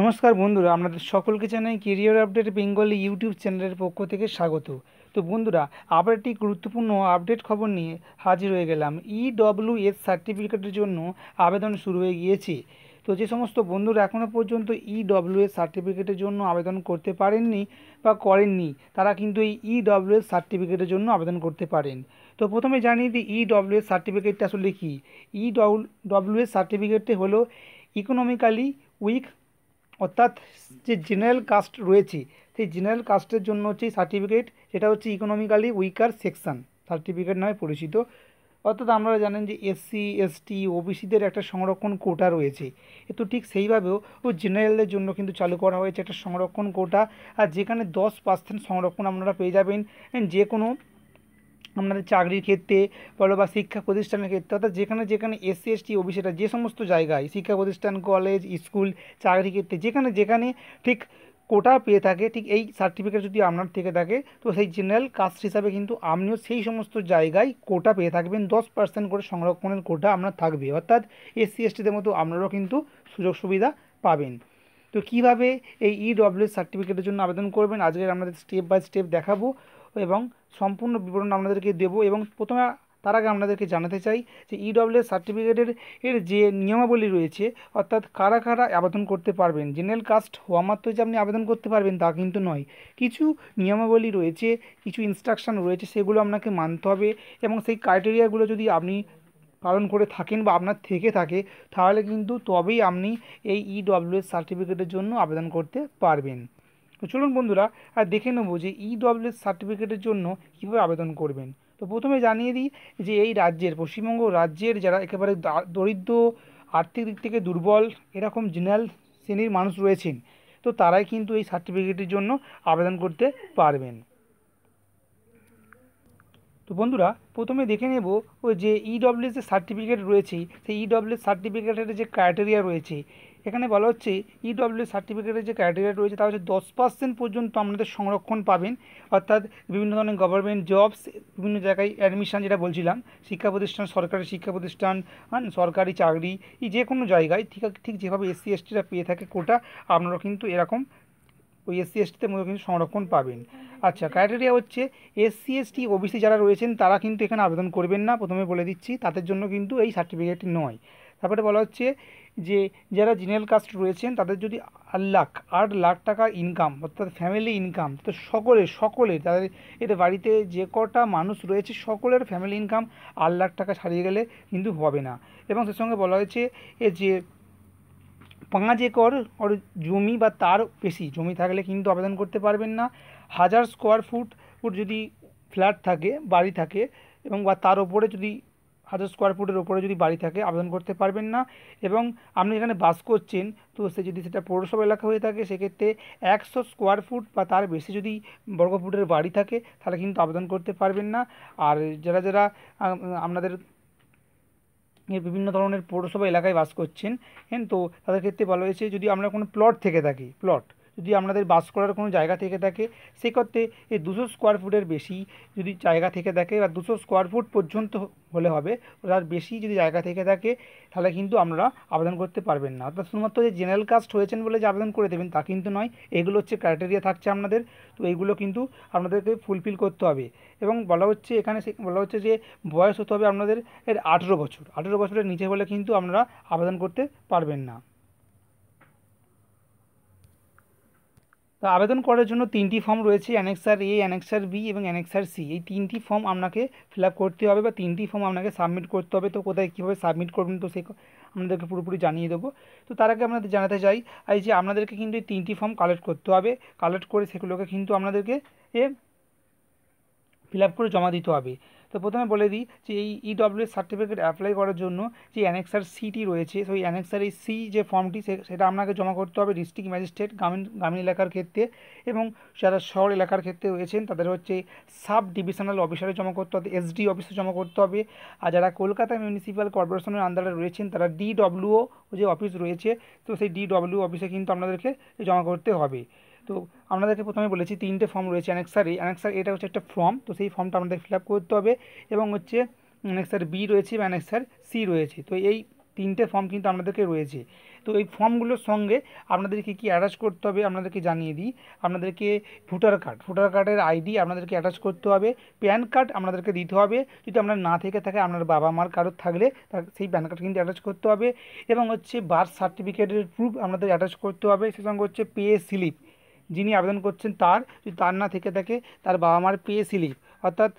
নমস্কার বন্ধুরা আপনাদের সকলকে জানাই কেরিয়ার আপডেট বেঙ্গলি ইউটিউব চ্যানেলের পক্ষ থেকে স্বাগত তো বন্ধুরা আবার একটি গুরুত্বপূর্ণ আপডেট খবর নিয়ে হাজির হয়ে গেলাম ইডব্লিউ এস সার্টিফিকেটের জন্য আবেদন শুরু হয়ে গিয়েছে তো যে সমস্ত বন্ধুরা এখনও পর্যন্ত e এস সার্টিফিকেটের জন্য আবেদন করতে পারেননি বা করেননি তারা কিন্তু এই e এস সার্টিফিকেটের জন্য আবেদন করতে পারেন তো প্রথমে জানি যে ইডব্লিউএস সার্টিফিকেটটা আসলে কী এস সার্টিফিকেটটি হলো ইকোনমিক্যালি উইক অর্থাৎ যে জেনারেল কাস্ট রয়েছে সেই জেনারেল কাস্টের জন্য হচ্ছে সার্টিফিকেট সেটা হচ্ছে ইকোনমিক্যালি উইকার সেকশান সার্টিফিকেট নামে পরিচিত অর্থাৎ আপনারা জানেন যে এসসি এসটি ওবিসিদের একটা সংরক্ষণ কোটা রয়েছে এ তো ঠিক সেইভাবেও ও জেনারেলদের জন্য কিন্তু চালু করা হয়েছে একটা সংরক্ষণ কোটা আর যেখানে দশ পার্সেন্ট সংরক্ষণ আপনারা পেয়ে যাবেন যে কোনো আপনাদের চাকরির ক্ষেত্রে বলো বা শিক্ষা প্রতিষ্ঠানের ক্ষেত্রে অর্থাৎ যেখানে যেখানে এসসি এসটি ওবিসিটা যে সমস্ত জায়গায় শিক্ষা প্রতিষ্ঠান কলেজ স্কুল চাকরি ক্ষেত্রে যেখানে যেখানে ঠিক কোটা পেয়ে থাকে ঠিক এই সার্টিফিকেট যদি আপনার থেকে থাকে তো সেই জেনারেল কাস্ট হিসাবে কিন্তু আপনিও সেই সমস্ত জায়গায় কোটা পেয়ে থাকবেন দশ পার্সেন্ট করে সংরক্ষণের কোটা আপনার থাকবে অর্থাৎ এসসি এসটিদের মতো আপনারাও কিন্তু সুযোগ সুবিধা পাবেন তো কিভাবে এই ইডব্লিউ সার্টিফিকেটের জন্য আবেদন করবেন আজকের আমাদের স্টেপ বাই স্টেপ দেখাবো এবং সম্পূর্ণ বিবরণ আপনাদেরকে দেবো এবং প্রথমে তার আগে আপনাদেরকে জানাতে চাই যে ইডব্লিউ e সার্টিফিকেটের এর যে নিয়মাবলী রয়েছে অর্থাৎ কারা কারা আবেদন করতে পারবেন জেনারেল কাস্ট হওয়া মাত্র যে আপনি আবেদন করতে পারবেন তা কিন্তু নয় কিছু নিয়মাবলী রয়েছে কিছু ইনস্ট্রাকশান রয়েছে সেগুলো আপনাকে মানতে হবে এবং সেই ক্রাইটেরিয়াগুলো যদি আপনি পালন করে থাকেন বা আপনার থেকে থাকে তাহলে কিন্তু তবেই আপনি এই ইডব্লিউএস e সার্টিফিকেটের জন্য আবেদন করতে পারবেন তো চলুন বন্ধুরা আর দেখে নেবো যে ইডব্লিউএস e সার্টিফিকেটের জন্য কীভাবে আবেদন করবেন তো প্রথমে জানিয়ে দিই যে এই রাজ্যের পশ্চিমবঙ্গ রাজ্যের যারা একেবারে দরিদ্র আর্থিক দিক থেকে দুর্বল এরকম জেনারেল শ্রেণীর মানুষ রয়েছেন তো তারাই কিন্তু এই সার্টিফিকেটের জন্য আবেদন করতে পারবেন তো বন্ধুরা প্রথমে দেখে নেব যে ইডব্লিউএস যে সার্টিফিকেট রয়েছে সেই ইডব্লিউএস e সার্টিফিকেটের যে ক্রাইটেরিয়া রয়েছে এখানে বলা হচ্ছে ইডব্লিউ e সার্টিফিকেটের যে ক্রাইটেরিয়া রয়েছে তা হচ্ছে দশ পার্সেন্ট পর্যন্ত আপনাদের সংরক্ষণ পাবেন অর্থাৎ বিভিন্ন ধরনের গভর্নমেন্ট জবস বিভিন্ন জায়গায় অ্যাডমিশান যেটা বলছিলাম শিক্ষা প্রতিষ্ঠান সরকারি শিক্ষা প্রতিষ্ঠান হ্যাঁ, সরকারি চাকরি এই যে কোনো জায়গায় ঠিক ঠিক যেভাবে এসসি এসটিরা পেয়ে থাকে কোটা আপনারা কিন্তু এরকম ওই এসসি এসটিতে কিন্তু সংরক্ষণ পাবেন আচ্ছা ক্রাইটেরিয়া হচ্ছে এসসি এসটি ওবিসি যারা রয়েছেন তারা কিন্তু এখানে আবেদন করবেন না প্রথমে বলে দিচ্ছি তাদের জন্য কিন্তু এই সার্টিফিকেটটি নয় তারপরে বলা হচ্ছে যে যারা জেনারেল কাস্ট রয়েছেন তাদের যদি আট লাখ আট লাখ টাকা ইনকাম অর্থাৎ ফ্যামিলি ইনকাম তো সকলের সকলের তাদের এটা বাড়িতে যে কটা মানুষ রয়েছে সকলের ফ্যামিলি ইনকাম আট লাখ টাকা ছাড়িয়ে গেলে কিন্তু হবে না এবং সে সঙ্গে বলা হয়েছে এ যে পাঁচ একর ওর জমি বা তার বেশি জমি থাকলে কিন্তু আবেদন করতে পারবেন না হাজার স্কোয়ার ফুট যদি ফ্ল্যাট থাকে বাড়ি থাকে এবং বা তার ওপরে যদি হাজার স্কোয়ার ফুটের ওপরে যদি বাড়ি থাকে আবেদন করতে পারবেন না এবং আপনি এখানে বাস করছেন তো সে যদি সেটা পৌরসভা এলাকা হয়ে থাকে সেক্ষেত্রে একশো স্কোয়ার ফুট বা তার বেশি যদি বর্গ ফুটের বাড়ি থাকে তাহলে কিন্তু আবেদন করতে পারবেন না আর যারা যারা আপনাদের বিভিন্ন ধরনের পৌরসভা এলাকায় বাস করছেন হ্যাঁ তো তাদের ক্ষেত্রে বলা হয়েছে যদি আমরা কোনো প্লট থেকে থাকি প্লট যদি আপনাদের বাস করার কোনো জায়গা থেকে থাকে সেক্ষেত্রে এই দুশো স্কোয়ার ফুটের বেশি যদি জায়গা থেকে থাকে বা দুশো স্কোয়ার ফুট পর্যন্ত হলে হবে তার বেশি যদি জায়গা থেকে থাকে তাহলে কিন্তু আপনারা আবেদন করতে পারবেন না অর্থাৎ শুধুমাত্র যে জেনারেল কাস্ট হয়েছেন বলে যে আবেদন করে দেবেন তা কিন্তু নয় এগুলো হচ্ছে ক্রাইটেরিয়া থাকছে আপনাদের তো এইগুলো কিন্তু আপনাদেরকে ফুলফিল করতে হবে এবং বলা হচ্ছে এখানে বলা হচ্ছে যে বয়স হতে হবে আপনাদের এর আঠেরো বছর আঠেরো বছরের নিচে হলে কিন্তু আপনারা আবেদন করতে পারবেন না তো আবেদন করার জন্য তিনটি ফর্ম রয়েছে অ্যানেক্সার এ অ্যানেক্সার বি এবং অ্যানেক্সার সি এই তিনটি ফর্ম আপনাকে ফিল করতে হবে বা তিনটি ফর্ম আপনাকে সাবমিট করতে হবে তো কোথায় কীভাবে সাবমিট করবেন তো সে আপনাদেরকে পুরোপুরি জানিয়ে দেবো তো তার আগে আপনাদের জানাতে চাই এই যে আপনাদেরকে কিন্তু এই তিনটি ফর্ম কালেক্ট করতে হবে কালেক্ট করে সেগুলোকে কিন্তু আপনাদেরকে এ ফিল করে জমা দিতে হবে তো প্রথমে বলে দিই যে এই ইডব্লিউ সার্টিফিকেট অ্যাপ্লাই করার জন্য যে অ্যানেক্সার সিটি রয়েছে সেই অ্যানেক্সার এই সি যে ফর্মটি সেটা আপনাকে জমা করতে হবে ডিস্ট্রিক্ট ম্যাজিস্ট্রেট গ্রামীণ গ্রামীণ এলাকার ক্ষেত্রে এবং যারা শহর এলাকার ক্ষেত্রে রয়েছেন তাদের হচ্ছে সাব ডিভিশনাল অফিসারে জমা করতে হবে এসডি অফিসে জমা করতে হবে আর যারা কলকাতা মিউনিসিপ্যাল কর্পোরেশনের আন্ডারে রয়েছেন তারা ডিডব্লিউও যে অফিস রয়েছে তো সেই ডিডব্লিউ অফিসে কিন্তু আপনাদেরকে জমা করতে হবে তো আপনাদেরকে প্রথমে বলেছি তিনটে ফর্ম রয়েছে অ্যানেক্সার এই অ্যানেক্সার এটা হচ্ছে একটা ফর্ম তো সেই ফর্মটা আমাদের ফিল করতে হবে এবং হচ্ছে অ্যানেক্সার বি রয়েছে বা অ্যানেক্সার সি রয়েছে তো এই তিনটে ফর্ম কিন্তু আপনাদেরকে রয়েছে তো এই ফর্মগুলোর সঙ্গে আপনাদেরকে কি অ্যাটাচ করতে হবে আপনাদেরকে জানিয়ে দিই আপনাদেরকে ভোটার কার্ড ভোটার কার্ডের আইডি আপনাদেরকে অ্যাটাচ করতে হবে প্যান কার্ড আপনাদেরকে দিতে হবে যদি আপনার না থেকে থাকে আপনার বাবা মার কারোর থাকলে তার সেই প্যান কার্ড কিন্তু অ্যাটাচ করতে হবে এবং হচ্ছে বার্থ সার্টিফিকেটের প্রুফ আপনাদের অ্যাটাচ করতে হবে সে সঙ্গে হচ্ছে পে স্লিপ যিনি আবেদন করছেন তার যদি তার না থেকে থাকে তার বাবা মার পে স্লিপ অর্থাৎ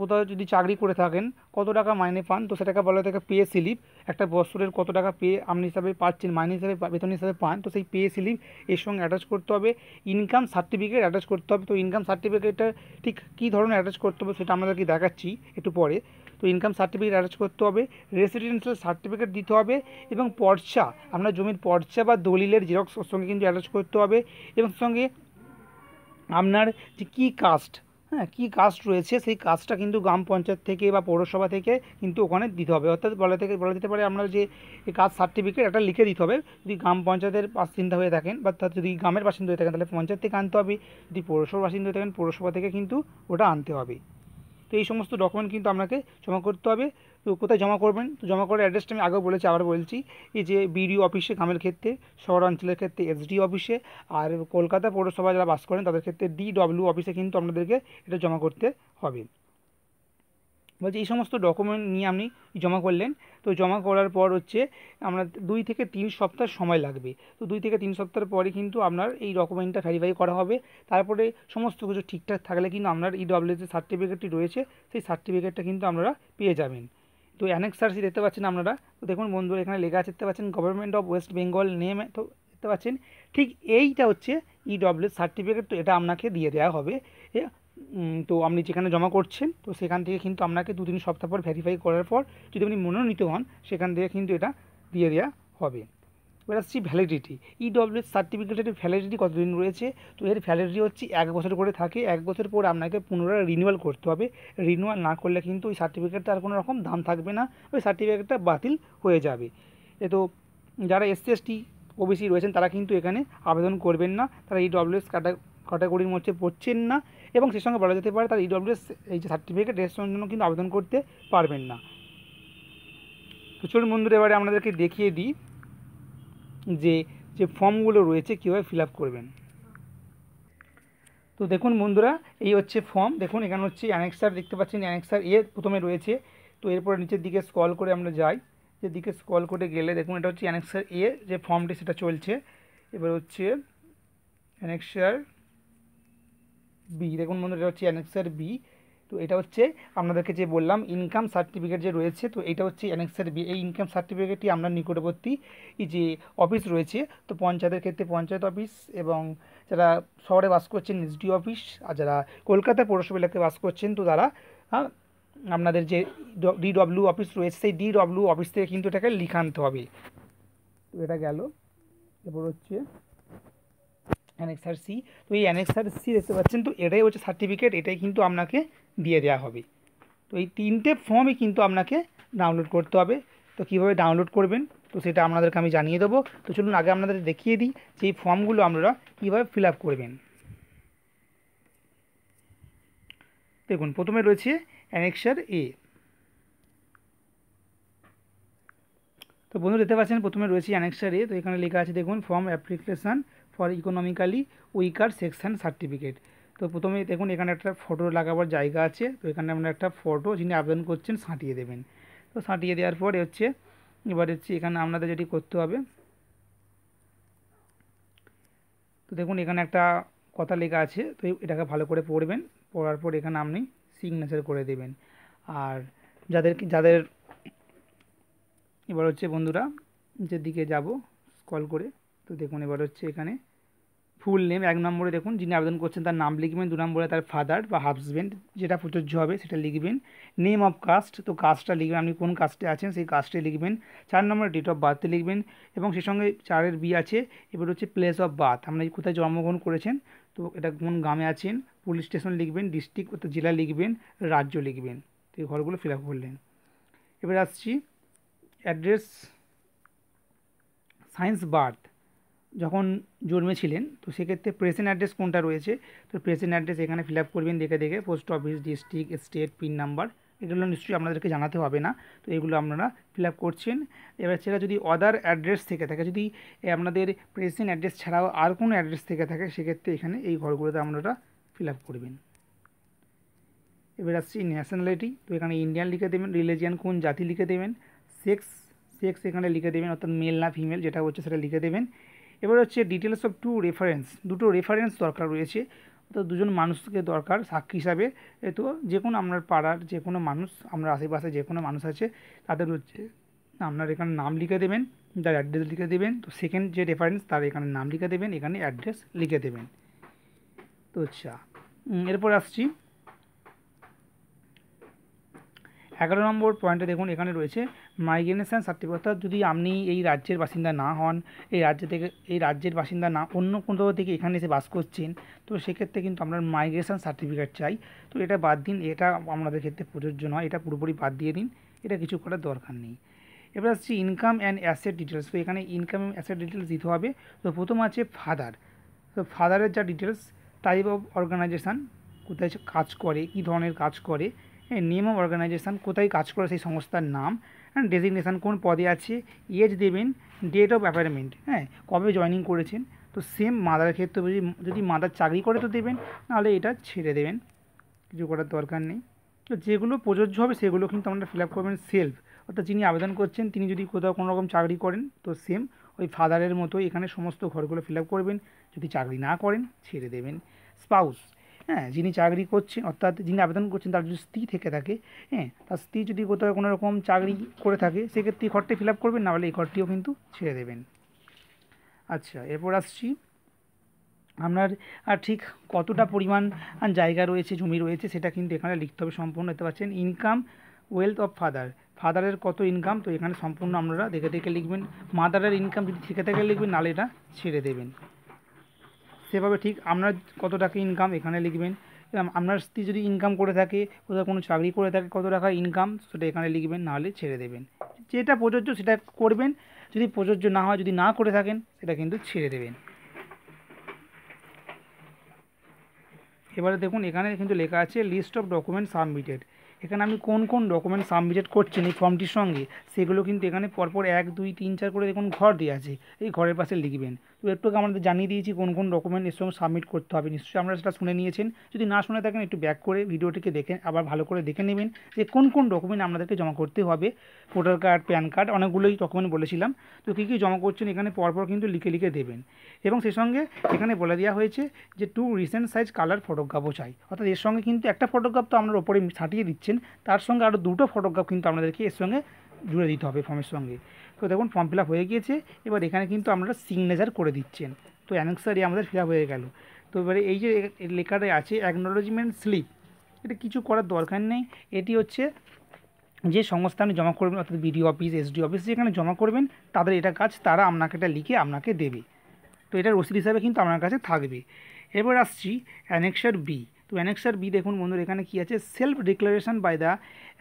কোথাও যদি চাকরি করে থাকেন কত টাকা মাইনে পান তো সেটাকে বলা থাকে পে স্লিপ একটা বছরের কত টাকা পে আপনি হিসাবে পাচ্ছেন মাইনে হিসাবে বেতন হিসাবে পান তো সেই পে স্লিপ এর সঙ্গে অ্যাটাচ করতে হবে ইনকাম সার্টিফিকেট অ্যাটাচ করতে হবে তো ইনকাম সার্টিফিকেটটা ঠিক কী ধরনের অ্যাটাচ করতে হবে সেটা আমাদেরকে দেখাচ্ছি একটু পরে তো ইনকাম সার্টিফিকেট অ্যাটাচ করতে হবে রেসিডেন্সিয়াল সার্টিফিকেট দিতে হবে এবং পর্চা আপনার জমির পর্চা বা দলিলের জেরক্স ওর সঙ্গে কিন্তু অ্যাটাচ করতে হবে এবং সঙ্গে আপনার যে কী কাস্ট হ্যাঁ কী কাস্ট রয়েছে সেই কাজটা কিন্তু গ্রাম পঞ্চায়েত থেকে বা পৌরসভা থেকে কিন্তু ওখানে দিতে হবে অর্থাৎ বলা থেকে বলা যেতে পারে আপনার যে কাজ সার্টিফিকেট একটা লিখে দিতে হবে যদি গ্রাম পঞ্চায়েতের বাসিন্দা হয়ে থাকেন বা যদি গ্রামের বাসিন্দা হয়ে থাকেন তাহলে পঞ্চায়েত থেকে আনতে হবে যদি পৌরসভার বাসিন্দা হয়ে থাকেন পৌরসভা থেকে কিন্তু ওটা আনতে হবে তো এই সমস্ত ডকুমেন্ট কিন্তু আপনাকে জমা করতে হবে তো কোথায় জমা করবেন তো জমা করার অ্যাড্রেসটা আমি আগেও বলেছি আবার বলছি এই যে বিডিও অফিসে গ্রামের ক্ষেত্রে শহরাঞ্চলের ক্ষেত্রে এসডি অফিসে আর কলকাতা পৌরসভা যারা বাস করেন তাদের ক্ষেত্রে ডিডব্লিউ অফিসে কিন্তু আপনাদেরকে এটা জমা করতে হবে বলছে এই সমস্ত ডকুমেন্ট নিয়ে আপনি জমা করলেন তো জমা করার পর হচ্ছে আপনার দুই থেকে তিন সপ্তাহ সময় লাগবে তো দুই থেকে তিন সপ্তাহ পরে কিন্তু আপনার এই ডকুমেন্টটা ভেরিফাই করা হবে তারপরে সমস্ত কিছু ঠিকঠাক থাকলে কিন্তু আপনার ইডব্লিউ যে সার্টিফিকেটটি রয়েছে সেই সার্টিফিকেটটা কিন্তু আপনারা পেয়ে যাবেন তো অ্যানেক্সারসি দেখতে পাচ্ছেন আপনারা তো দেখুন বন্ধুরা এখানে লেখা আছে দেখতে পাচ্ছেন government of West Bengal name তো দেখতে পাচ্ছেন ঠিক এইটা হচ্ছে ইডব্লিউ সার্টিফিকেট তো এটা আপনাকে দিয়ে দেওয়া হবে তো আপনি যেখানে জমা করছেন তো সেখান থেকে কিন্তু আপনাকে দু তিন সপ্তাহ পর ভেরিফাই করার পর যদি আপনি মনোনীত হন সেখান থেকে কিন্তু এটা দিয়ে দেওয়া হবে এবার আসছি ভ্যালিডিটি ইডব্লিউএস সার্টিফিকেটের ভ্যালিডিটি কতদিন রয়েছে তো এর ভ্যালিডিটি হচ্ছে এক বছর করে থাকে এক বছর পর আপনাকে পুনরায় রিনিউয়াল করতে হবে রিনিউয়াল না করলে কিন্তু ওই সার্টিফিকেটটা আর কোনো রকম দাম থাকবে না ওই সার্টিফিকেটটা বাতিল হয়ে যাবে এ তো যারা এসসি এসটি ওবিসি রয়েছেন তারা কিন্তু এখানে আবেদন করবেন না তারা ইডব্লিউএস ক্যাটাগরির মধ্যে পড়ছেন না এবং সেই সঙ্গে বলা যেতে পারে তার ইডব্লিউএস e এই যে সার্টিফিকেট রেজিস্ট্রেশনের জন্য কিন্তু আবেদন করতে পারবেন না তো চলুন বন্ধুরা এবারে আপনাদেরকে দেখিয়ে দিই যে যে ফর্মগুলো রয়েছে কীভাবে ফিল করবেন তো দেখুন বন্ধুরা এই হচ্ছে ফর্ম দেখুন এখানে হচ্ছে অ্যানেক্সার দেখতে পাচ্ছেন অ্যানেক্সার এ প্রথমে রয়েছে তো এরপরে নিচের দিকে স্কল করে আমরা যাই যে দিকে স্কল করে গেলে দেখুন এটা হচ্ছে অ্যানেক্সার এ যে ফর্মটি সেটা চলছে এবার হচ্ছে অ্যানেক্সার বি দেখুন বন্ধুরা এটা হচ্ছে অ্যানেক্সার বি তো এটা হচ্ছে আপনাদেরকে যে বললাম ইনকাম সার্টিফিকেট যে রয়েছে তো এটা হচ্ছে অ্যানেক্সার বি এই ইনকাম সার্টিফিকেটটি আমরা নিকটবর্তী যে অফিস রয়েছে তো পঞ্চায়েতের ক্ষেত্রে পঞ্চায়েত অফিস এবং যারা শহরে বাস করছেন এসডিও অফিস আর যারা কলকাতা পৌরসভা এলাকায় বাস করছেন তো তারা হ্যাঁ আপনাদের যে ডিডব্লিউ অফিস রয়েছে সেই ডিডব্লিউ অফিস থেকে কিন্তু এটাকে লিখানতে হবে তো এটা গেল এরপর হচ্ছে অ্যানেক্সার সি তো এই অ্যানেক্সার সি দেখতে পাচ্ছেন তো এটাই হচ্ছে সার্টিফিকেট এটাই কিন্তু আপনাকে দিয়ে দেওয়া হবে তো এই তিনটে ফর্মই কিন্তু আপনাকে ডাউনলোড করতে হবে তো কীভাবে ডাউনলোড করবেন তো সেটা আপনাদেরকে আমি জানিয়ে দেবো তো চলুন আগে আপনাদের দেখিয়ে দিই যে এই ফর্মগুলো আপনারা কীভাবে ফিল আপ করবেন দেখুন প্রথমে রয়েছে অ্যানেক্সার এ তো বন্ধু দেখতে পাচ্ছেন প্রথমে রয়েছে অ্যানেক্সার এ তো এখানে লেখা আছে দেখুন form application for economically weaker section certificate তো প্রথমে দেখুন এখানে একটা ফটো লাগাবার জায়গা আছে তো এখানে আপনার একটা ফটো যিনি আবেদন করছেন সাঁটিয়ে দেবেন তো সাঁটিয়ে দেওয়ার পর হচ্ছে এবার হচ্ছে এখানে আপনাদের যেটি করতে হবে তো দেখুন এখানে একটা কথা লেখা আছে তো এটাকে ভালো করে পড়বেন পড়ার পর এখানে আপনি সিগনেচার করে দেবেন আর যাদের যাদের এবার হচ্ছে বন্ধুরা নিচের দিকে যাব কল করে তো দেখুন এবার হচ্ছে এখানে ফুল নেম এক নম্বরে দেখুন যিনি আবেদন করছেন তার নাম লিখবেন দু নম্বরে তার ফাদার বা হাজব্যান্ড যেটা প্রযোজ্য হবে সেটা লিখবেন নেম অফ কাস্ট তো কাস্টটা লিখবেন আপনি কোন কাস্টে আছেন সেই কাস্টে লিখবেন চার নম্বরে ডেট অফ বার্থে লিখবেন এবং সেই সঙ্গে চারের বি আছে এবার হচ্ছে প্লেস অফ বার্থ আপনি কোথায় জন্মগ্রহণ করেছেন তো এটা কোন গ্রামে আছেন পুলিশ স্টেশন লিখবেন ডিস্ট্রিক্ট অর্থাৎ জেলা লিখবেন রাজ্য লিখবেন তো এই ঘরগুলো ফিল আপ করলেন এবার আসছি অ্যাড্রেস সায়েন্স বার্থ যখন জন্মেছিলেন তো সেক্ষেত্রে প্রেসেন্ট অ্যাড্রেস কোনটা রয়েছে তো প্রেসেন্ট অ্যাড্রেস এখানে ফিল আপ করবেন দেখে দেখে post office district state pin number এগুলো নিশ্চয়ই আপনাদেরকে জানাতে হবে না তো এগুলো আপনারা ফিল আপ করছেন এবার সেটা যদি অদার অ্যাড্রেস থেকে থাকে যদি আপনাদের প্রেসেন্ট অ্যাড্রেস ছাড়াও আর কোনো অ্যাড্রেস থেকে থাকে সেক্ষেত্রে এখানে এই ঘরগুলোতে আপনারা ফিল আপ করবেন এবার আসছি ন্যাশনালিটি তো এখানে ইন্ডিয়ান লিখে দেবেন রিলিজিয়ান কোন জাতি লিখে দেবেন সেক্স সেক্স এখানে লিখে দেবেন অর্থাৎ মেল না ফিমেল যেটা হচ্ছে সেটা লিখে দেবেন এবার হচ্ছে ডিটেলস অফ টু রেফারেন্স দুটো রেফারেন্স দরকার রয়েছে তো দুজন মানুষকে দরকার সাক্ষী হিসাবে তো যে কোনো আপনার পাড়ার যে কোনো মানুষ আপনার আশেপাশে যে কোনো মানুষ আছে তাদের হচ্ছে আপনার এখানে নাম লিখে দেবেন তার অ্যাড্রেস লিখে দেবেন তো সেকেন্ড যে রেফারেন্স তার এখানে নাম লিখে দেবেন এখানে অ্যাড্রেস লিখে দেবেন তো আচ্ছা এরপর আসছি এগারো নম্বর পয়েন্টে দেখুন এখানে রয়েছে মাইগ্রেনেশান সার্টিফিকেট অর্থাৎ যদি আপনি এই রাজ্যের বাসিন্দা না হন এই রাজ্য থেকে এই রাজ্যের বাসিন্দা না অন্য কোথাও থেকে এখানে এসে বাস করছেন তো সেক্ষেত্রে কিন্তু আপনার মাইগ্রেশান সার্টিফিকেট চাই তো এটা বাদ দিন এটা আপনাদের ক্ষেত্রে প্রযোজ্য নয় এটা পুরোপুরি বাদ দিয়ে দিন এটা কিছু করার দরকার নেই এবার আসছি ইনকাম অ্যান্ড অ্যাসেট ডিটেলস তো এখানে ইনকাম অ্যান্ড অ্যাসেট ডিটেলস দিতে হবে তো প্রথম আছে ফাদার তো ফাদারের যা ডিটেলস টাইপ অফ অর্গানাইজেশান কোথায় কাজ করে কী ধরনের কাজ করে নেম অফ অর্গানাইজেশান কোথায় কাজ করে সেই সংস্থার নাম হ্যাঁ ডেজিগনেশান কোন পদে আছে এজ দেবেন ডেট অফ অ্যাপয়েন্টমেন্ট হ্যাঁ কবে জয়নিং করেছেন তো সেম মাদার ক্ষেত্রে যদি যদি মাদার চাকরি করে তো দেবেন নাহলে এটা ছেড়ে দেবেন কিছু করার দরকার নেই তো যেগুলো প্রযোজ্য হবে সেগুলো কিন্তু আমরা ফিল আপ করবেন সেলফ অর্থাৎ যিনি আবেদন করছেন তিনি যদি কোথাও কোনো রকম চাকরি করেন তো সেম ওই ফাদারের মতো এখানে সমস্ত ঘরগুলো ফিল আপ করবেন যদি চাকরি না করেন ছেড়ে দেবেন স্পাউস হ্যাঁ যিনি চাকরি করছেন অর্থাৎ যিনি আবেদন করছেন তার যদি স্ত্রী থেকে থাকে হ্যাঁ তার স্ত্রী যদি কোথাও কোনো রকম চাকরি করে থাকে সেক্ষেত্রে এই ঘরটি ফিল আপ করবেন না হলে এই ঘরটিও কিন্তু ছেড়ে দেবেন আচ্ছা এরপর আসছি আপনার ঠিক কতটা পরিমাণ জায়গা রয়েছে জমি রয়েছে সেটা কিন্তু এখানে লিখতে হবে সম্পূর্ণ হতে পারছেন ইনকাম ওয়েলথ অফ ফাদার ফাদারের কত ইনকাম তো এখানে সম্পূর্ণ আপনারা দেখে দেখে লিখবেন মাদারের ইনকাম যদি থেকে থেকে লিখবেন নালে এটা ছেড়ে দেবেন সেভাবে ঠিক আপনার কত টাকা ইনকাম এখানে লিখবেন আপনার স্ত্রী যদি ইনকাম করে থাকে কোথাও কোনো চাকরি করে থাকে কত টাকা ইনকাম সেটা এখানে লিখবেন নাহলে ছেড়ে দেবেন যেটা প্রযোজ্য সেটা করবেন যদি প্রযোজ্য না হয় যদি না করে থাকেন সেটা কিন্তু ছেড়ে দেবেন এবারে দেখুন এখানে কিন্তু লেখা আছে লিস্ট অফ ডকুমেন্ট সাবমিটেড এখানে আমি কোন কোন ডকুমেন্ট সাবমিটেড করছি এই ফর্মটির সঙ্গে সেগুলো কিন্তু এখানে পরপর এক দুই তিন চার করে দেখুন ঘর দেওয়া আছে এই ঘরের পাশে লিখবেন তো একটু আমাদের জানিয়ে দিয়েছি কোন কোন ডকুমেন্ট এর সঙ্গে সাবমিট করতে হবে নিশ্চয়ই আপনারা সেটা শুনে নিয়েছেন যদি না শুনে থাকেন একটু ব্যাক করে ভিডিওটিকে দেখে আবার ভালো করে দেখে নেবেন যে কোন কোন ডকুমেন্ট আপনাদেরকে জমা করতে হবে ভোটার কার্ড প্যান কার্ড অনেকগুলোই ডকুমেন্ট বলেছিলাম তো কী কী জমা করছেন এখানে পরপর কিন্তু লিখে লিখে দেবেন এবং সেই সঙ্গে এখানে বলে দেওয়া হয়েছে যে টু রিসেন্ট সাইজ কালার ফটোগ্রাফও চাই অর্থাৎ এর সঙ্গে কিন্তু একটা ফটোগ্রাফ তো আপনার ওপরে ছাটিয়ে দিচ্ছেন তার সঙ্গে আরও দুটো ফটোগ্রাফ কিন্তু আপনাদেরকে এর সঙ্গে জুড়ে দিতে হবে ফর্মের সঙ্গে তো দেখুন ফর্ম ফিল হয়ে গিয়েছে এবার এখানে কিন্তু আপনারা সিগনেচার করে দিচ্ছেন তো অ্যানসারই আমাদের ফিল হয়ে গেল তো এবারে এই যে লেখাটা আছে অ্যাকনোলজিমেন্ট স্লিপ এটা কিছু করার দরকার নেই এটি হচ্ছে যে সংস্থানে জমা করবেন অর্থাৎ বিডিও অফিস এসডি অফিস যেখানে জমা করবেন তাদের এটা কাজ তারা আপনাকে এটা লিখে আপনাকে দেবে তো এটা রসিদ হিসাবে কিন্তু আপনার কাছে থাকবে এবার আসছি অ্যানেকশার বি তো অ্যানেক্সার বি দেখুন বন্ধুরা এখানে কি আছে self declaration by the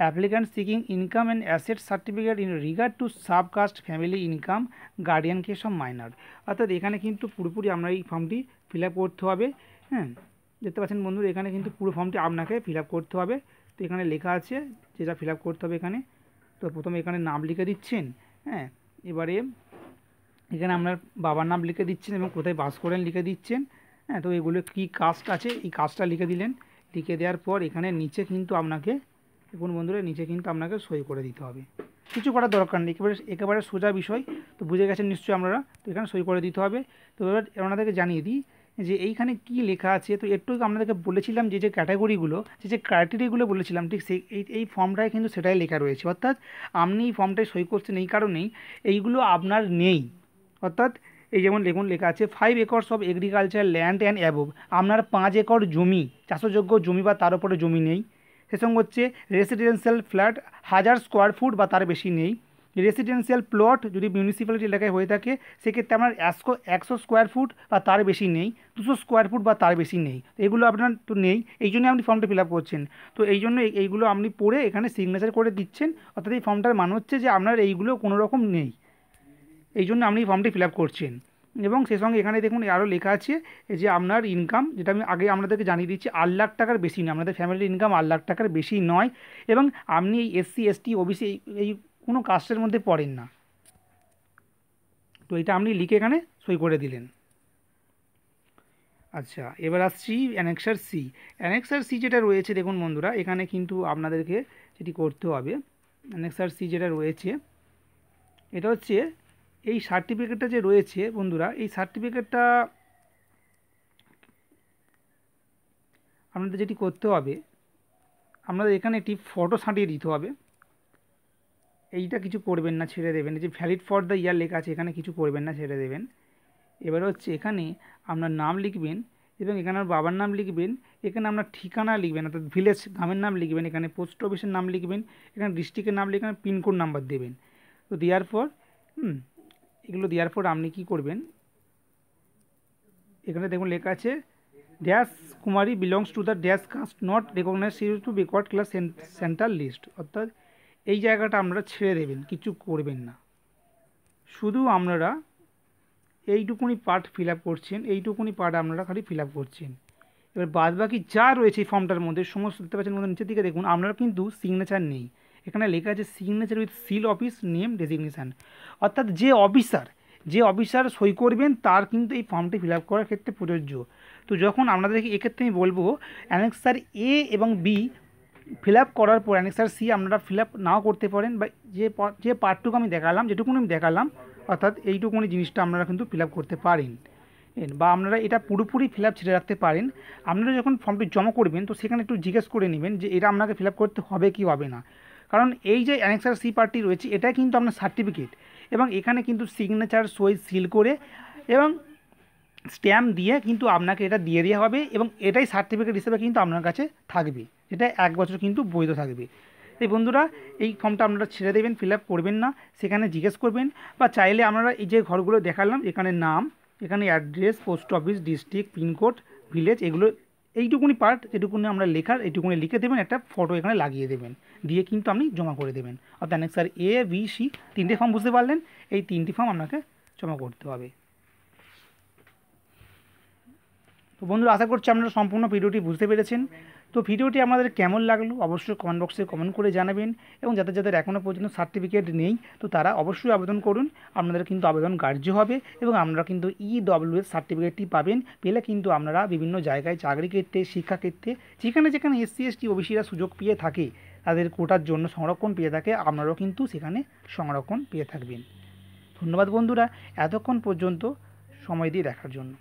applicant seeking income and asset certificate in regard to subcaste family income guardian case of minor অর্থাৎ এখানে কিন্তু পুরোপুরি আপনার এই ফর্মটি ফিল করতে হবে হ্যাঁ দেখতে পাচ্ছেন বন্ধুর এখানে কিন্তু পুরো ফর্মটি আপনাকে ফিল করতে হবে তো এখানে লেখা আছে যেটা ফিল করতে হবে এখানে তো প্রথমে এখানে নাম লিখে দিচ্ছেন হ্যাঁ এবারে এখানে আপনার বাবার নাম লিখে দিচ্ছেন এবং কোথায় বাস করেন লিখে দিচ্ছেন হ্যাঁ তো এগুলো কি কাস্ট আছে এই কাজটা লিখে দিলেন লিখে দেওয়ার পর এখানে নিচে কিন্তু আপনাকে দেখুন বন্ধুরা নিচে কিন্তু আপনাকে সই করে দিতে হবে কিছু করার দরকার নেই একেবারে একেবারে সোজা বিষয় তো বুঝে গেছেন নিশ্চয়ই আপনারা তো এখানে সই করে দিতে হবে তো এবার আপনাদেরকে জানিয়ে দিই যে এইখানে কি লেখা আছে তো একটু আপনাদেরকে বলেছিলাম যে যে ক্যাটাগরিগুলো যে যে ক্রাইটেরিয়াগুলো বলেছিলাম ঠিক সেই এই এই ফর্মটায় কিন্তু সেটাই লেখা রয়েছে অর্থাৎ আপনি এই ফর্মটায় সই করছেন এই কারণেই এইগুলো আপনার নেই অর্থাৎ এই যেমন দেখুন লেখা আছে five acres of agriculture land and above আপনার পাঁচ একর জমি চাষযোগ্য জমি বা তার উপরে জমি নেই সেসঙ্গ হচ্ছে রেসিডেন্সিয়াল ফ্ল্যাট হাজার স্কোয়ার ফুট বা তার বেশি নেই রেসিডেন্সিয়াল প্লট যদি মিউনিসিপ্যালিটি এলাকায় হয়ে থাকে সেক্ষেত্রে আপনার একশো একশো স্কোয়ার ফুট বা তার বেশি নেই দুশো স্কোয়ার ফুট বা তার বেশি নেই এগুলো আপনার তো নেই এই জন্য আপনি ফর্মটা ফিল আপ করছেন তো এই জন্য এইগুলো আপনি পড়ে এখানে সিগনেচার করে দিচ্ছেন অর্থাৎ এই ফর্মটার মান হচ্ছে যে আপনার এইগুলো কোনো রকম নেই এই জন্য আপনি ফর্মটি ফিল আপ করছেন এবং সেই সঙ্গে এখানে দেখুন আরও লেখা আছে যে আপনার ইনকাম যেটা আমি আগে আপনাদেরকে জানিয়ে দিচ্ছি আট লাখ টাকার বেশি নয় আপনাদের ফ্যামিলির ইনকাম আট লাখ টাকার বেশি নয় এবং আপনি এই এসসি এসটি ওবিসি এই কোনো কাস্টের মধ্যে পড়েন না তো এটা আপনি লিখে এখানে সই করে দিলেন আচ্ছা এবার আসছি অ্যানেক্সার সি অ্যানেক্সার সি যেটা রয়েছে দেখুন বন্ধুরা এখানে কিন্তু আপনাদেরকে সেটি করতে হবে অ্যানেক্সার সি যেটা রয়েছে এটা হচ্ছে এই সার্টিফিকেটটা যে রয়েছে বন্ধুরা এই সার্টিফিকেটটা আপনাদের যেটি করতে হবে আপনাদের এখানে একটি ফটো সাঁটিয়ে দিতে হবে এইটা কিছু করবেন না ছেড়ে দেবেন যে ভ্যালিড ফর দ্য ইয়ার লেখা আছে এখানে কিছু করবেন না ছেড়ে দেবেন এবার হচ্ছে এখানে আপনার নাম লিখবেন এবং এখানে বাবার নাম লিখবেন এখানে আপনার ঠিকানা লিখবেন অর্থাৎ ভিলেজ গ্রামের নাম লিখবেন এখানে পোস্ট অফিসের নাম লিখবেন এখানে ডিস্ট্রিক্টের নাম লিখবেন পিনকোড নাম্বার দেবেন তো দেওয়ার পর হুম এগুলো দেওয়ার পর আপনি কি করবেন এখানে দেখুন লেখা আছে dash Kumari belongs to the dash caste not recognise series to backward class central list অর্থাৎ এই জায়গাটা আপনারা ছেড়ে দেবেন কিছু করবেন না শুধু আপনারা এইটুকুনি পার্ট ফিল আপ করছেন এইটুকুনি পার্ট আপনারা খালি ফিল আপ করছেন এবার বাদ বাকি যা রয়েছে এই ফর্মটার মধ্যে সমস্ত দেখতে পাচ্ছেন নিচের দিকে দেখুন আপনারা কিন্তু সিগনেচার নেই এখানে লেখা আছে signature with seal office name designation অর্থাৎ যে অফিসার যে অফিসার সই করবেন তার কিন্তু এই ফর্মটি ফিল করার ক্ষেত্রে প্রযোজ্য তো যখন আপনাদেরকে এক্ষেত্রে আমি বলবো অ্যানেক্সার এ এবং বি ফিল করার পর অ্যানেক্সার সি আপনারা ফিল নাও করতে পারেন বা যে যে পার্টটুকু আমি দেখালাম যেটুকু আমি দেখালাম অর্থাৎ এইটুকুনি মানে জিনিসটা আপনারা কিন্তু ফিল করতে পারেন বা আপনারা এটা পুরোপুরি ফিল ছেড়ে রাখতে পারেন আপনারা যখন ফর্মটি জমা করবেন তো সেখানে একটু জিজ্ঞেস করে নেবেন যে এটা আপনাকে ফিল করতে হবে কি হবে না কারণ এই যে অ্যানেক্সার সি পার্টি রয়েছে এটা কিন্তু আপনার সার্টিফিকেট এবং এখানে কিন্তু সিগনেচার সই সিল করে এবং স্ট্যাম্প দিয়ে কিন্তু আপনাকে এটা দিয়ে দেওয়া হবে এবং এটাই সার্টিফিকেট হিসেবে কিন্তু আপনার কাছে থাকবে এটা এক বছর কিন্তু বৈধ থাকবে এই বন্ধুরা এই ফর্মটা আপনারা ছেড়ে দেবেন ফিল করবেন না সেখানে জিজ্ঞেস করবেন বা চাইলে আমরা এই যে ঘরগুলো দেখালাম এখানে নাম এখানে address post office district pincode village এগুলো এইটুকুনি পার্ট যেটুকুনি আমরা লেখার এটুকুনি লিখে দেবেন একটা ফটো এখানে লাগিয়ে দেবেন দিয়ে কিন্তু আপনি জমা করে দেবেন অর্থাৎ স্যার এ বি সি তিনটে ফর্ম বুঝতে পারলেন এই তিনটি ফর্ম আপনাকে জমা করতে হবে তো বন্ধুরা আশা করছি আপনারা সম্পূর্ণ ভিডিওটি বুঝতে পেরেছেন তো ভিডিওটি আমাদের কেমন লাগলো অবশ্যই কমেন্ট বক্সে কমেন্ট করে জানাবেন এবং যাদের যাদের এখনও পর্যন্ত সার্টিফিকেট নেই তো তারা অবশ্যই আবেদন করুন আপনাদের কিন্তু আবেদন কার্য হবে এবং আপনারা কিন্তু ইডব্লিউএস e সার্টিফিকেটটি পাবেন পেলে কিন্তু আপনারা বিভিন্ন জায়গায় চাকরি ক্ষেত্রে শিক্ষাক্ষেত্রে যেখানে যেখানে এসসি এসটি ওবিসিরা সুযোগ পেয়ে থাকে তাদের কোটার জন্য সংরক্ষণ পেয়ে থাকে আপনারাও কিন্তু সেখানে সংরক্ষণ পেয়ে থাকবেন ধন্যবাদ বন্ধুরা এতক্ষণ পর্যন্ত সময় দিয়ে দেখার জন্য